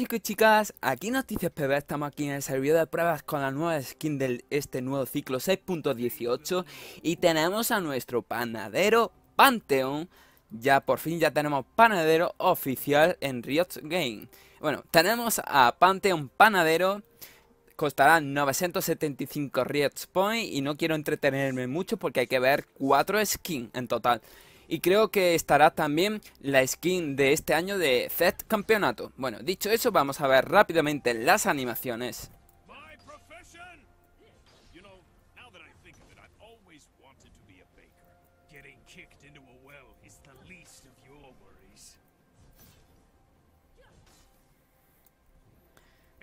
chicos y chicas, aquí Noticias PB, estamos aquí en el servidor de pruebas con la nueva skin de este nuevo ciclo 6.18 y tenemos a nuestro panadero Panteón, ya por fin ya tenemos panadero oficial en Riot Game. Bueno, tenemos a Panteón Panadero, costará 975 Riot Point. y no quiero entretenerme mucho porque hay que ver 4 skins en total. Y creo que estará también la skin de este año de Zed Campeonato. Bueno, dicho eso, vamos a ver rápidamente las animaciones.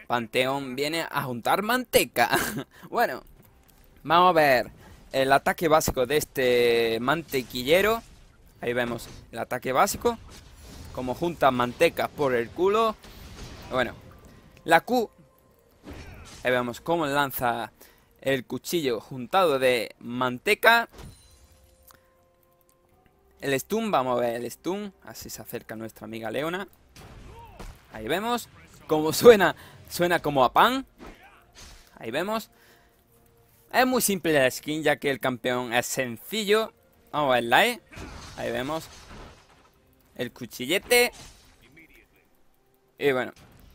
Panteón viene a juntar manteca. bueno, vamos a ver el ataque básico de este mantequillero. Ahí vemos el ataque básico. Como junta manteca por el culo. Bueno. La Q. Ahí vemos cómo lanza el cuchillo juntado de manteca. El stun, vamos a ver el stun. Así se acerca nuestra amiga Leona. Ahí vemos. Como suena, suena como a pan. Ahí vemos. Es muy simple la skin ya que el campeón es sencillo. Vamos a ver la E. ¿eh? Ahí vemos el cuchillete. Y bueno,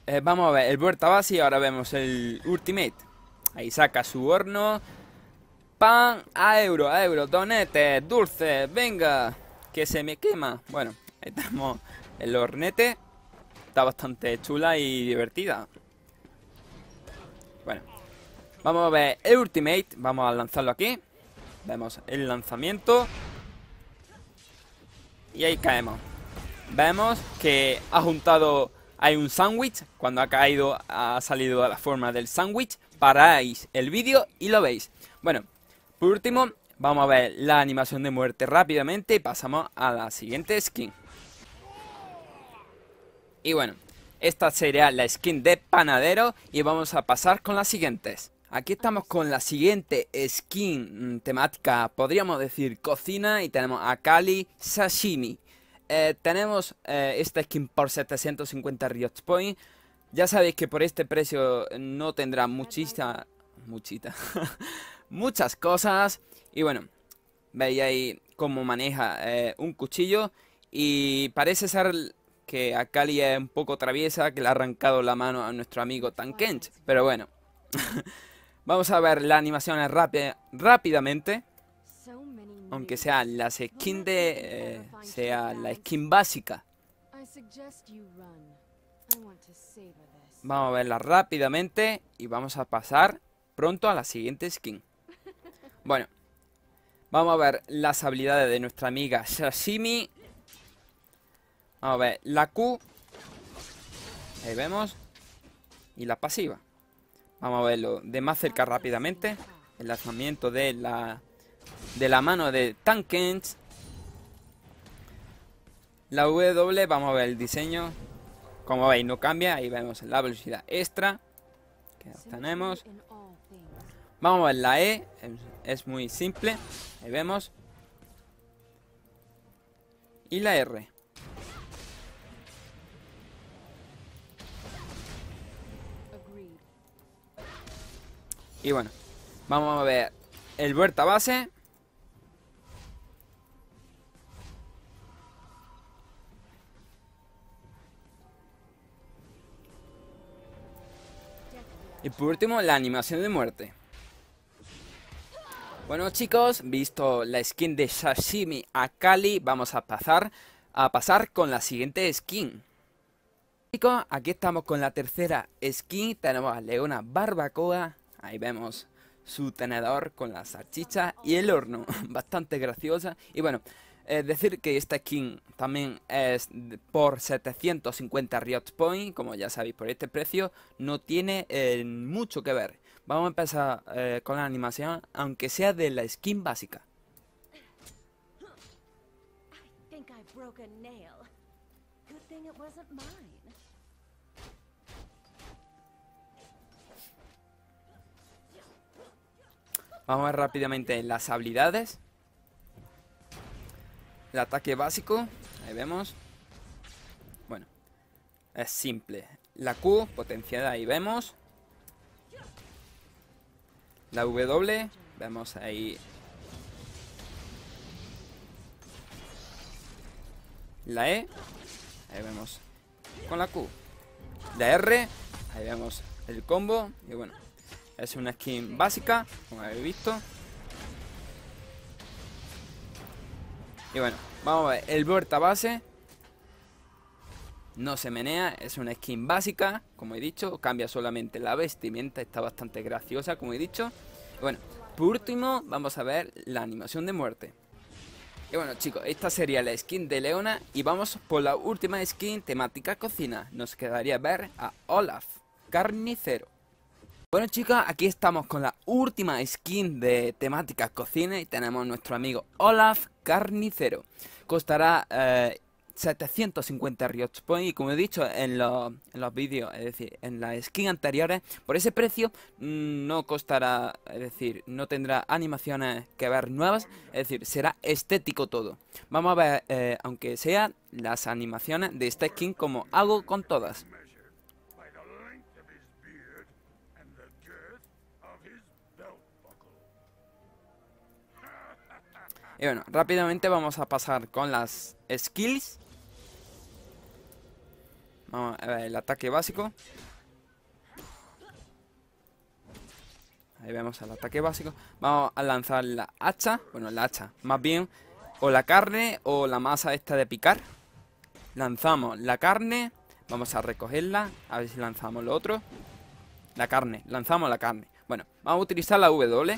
eh, vamos a ver el Puerta Base y ahora vemos el Ultimate. Ahí saca su horno. Pan a euro, a euro, donete dulce venga, que se me quema. Bueno, ahí tenemos el hornete. Está bastante chula y divertida. Bueno, vamos a ver el Ultimate. Vamos a lanzarlo aquí. Vemos el lanzamiento y ahí caemos. Vemos que ha juntado, hay un sándwich, cuando ha caído ha salido a la forma del sándwich, paráis el vídeo y lo veis. Bueno, por último, vamos a ver la animación de muerte rápidamente y pasamos a la siguiente skin. Y bueno, esta sería la skin de panadero y vamos a pasar con las siguientes. Aquí estamos con la siguiente skin mm, temática, podríamos decir cocina, y tenemos a Kali Sashimi. Eh, tenemos eh, esta skin por 750 Riot Point. Ya sabéis que por este precio no tendrá muchita, muchita, muchas cosas. Y bueno, veis ahí cómo maneja eh, un cuchillo. Y parece ser que Kali es un poco traviesa, que le ha arrancado la mano a nuestro amigo Tankench. Pero bueno. Vamos a ver la animación rápidamente. Aunque sea la skin de... Eh, sea la skin básica. Vamos a verla rápidamente y vamos a pasar pronto a la siguiente skin. Bueno, vamos a ver las habilidades de nuestra amiga Sashimi. Vamos a ver la Q. Ahí vemos. Y la pasiva. Vamos a verlo de más cerca rápidamente. El lanzamiento de la, de la mano de Tankens. La W, vamos a ver el diseño. Como veis, no cambia. Ahí vemos la velocidad extra que tenemos, Vamos a ver la E. Es muy simple. Ahí vemos. Y la R. Y bueno, vamos a ver el Huerta base. Y por último, la animación de muerte. Bueno chicos, visto la skin de Sashimi Akali, vamos a pasar, a pasar con la siguiente skin. Chicos, aquí estamos con la tercera skin. Tenemos a Leona Barbacoa, Ahí vemos su tenedor con la salchicha y el horno, bastante graciosa. Y bueno, es decir que esta skin también es por 750 Riot Point, como ya sabéis por este precio, no tiene eh, mucho que ver. Vamos a empezar eh, con la animación, aunque sea de la skin básica. Vamos a ver rápidamente las habilidades. El ataque básico, ahí vemos. Bueno, es simple. La Q, potenciada, ahí vemos. La W, vemos ahí. La E, ahí vemos. Con la Q. La R, ahí vemos el combo. Y bueno, es una skin básica, como habéis visto. Y bueno, vamos a ver. El Berta base no se menea, es una skin básica, como he dicho. Cambia solamente la vestimenta, está bastante graciosa, como he dicho. Y bueno, por último, vamos a ver la animación de muerte. Y bueno chicos, esta sería la skin de Leona y vamos por la última skin temática cocina. Nos quedaría ver a Olaf, carnicero. Bueno chicos, aquí estamos con la última skin de temáticas cocina y tenemos nuestro amigo Olaf Carnicero. Costará 750 Riot Point y como he dicho en, los, vídeos, es decir, en las skins anteriores, por ese precio mm, no costará, es decir, no tendrá animaciones que ver nuevas, es decir, será estético todo. Vamos a ver, eh, aunque sea las animaciones de esta skin como hago con todas. Y bueno, rápidamente vamos a pasar con las skills. Vamos a ver el ataque básico. Ahí vemos el ataque básico. Vamos a lanzar la hacha. Bueno, la hacha. Más bien, o la carne o la masa esta de picar. Lanzamos la carne. Vamos a recogerla. A ver si lanzamos lo otro. La carne. Lanzamos la carne. Bueno, vamos a utilizar la W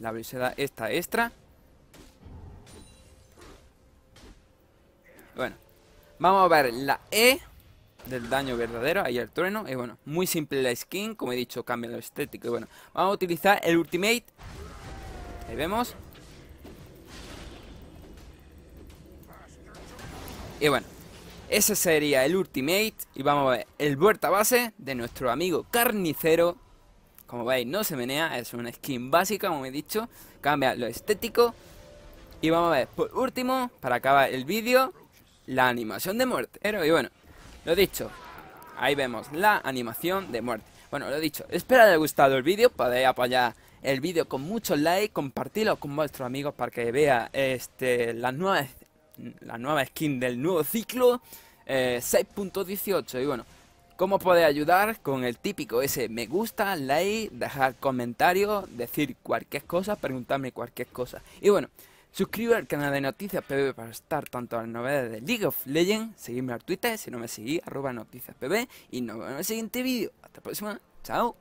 la velocidad esta extra. Bueno, vamos a ver la E del daño verdadero, ahí el trueno. Y bueno, muy simple la skin, como he dicho, cambia lo estético. Y bueno, vamos a utilizar el ultimate. Ahí vemos. Y bueno, ese sería el ultimate. Y vamos a ver el vuelta base de nuestro amigo carnicero como veis, no se menea, es una skin básica, como he dicho. Cambia lo estético. Y vamos a ver, por último, para acabar el vídeo, la animación de muerte. Pero, y bueno, lo dicho, ahí vemos la animación de muerte. Bueno, lo dicho, espero haya gustado el vídeo, podéis apoyar el vídeo con muchos likes, compartirlo con vuestros amigos para que vea este, la nueva skin del nuevo ciclo 6.18 eh, y bueno ¿Cómo puede ayudar? Con el típico ese me gusta, like, dejar comentarios, decir cualquier cosa, preguntarme cualquier cosa. Y bueno, suscríbete al canal de noticias PB para estar tanto a las novedades de League of Legends, Seguidme al Twitter si no me seguís, arroba noticias PB y nos vemos en el siguiente vídeo. Hasta la próxima, chao.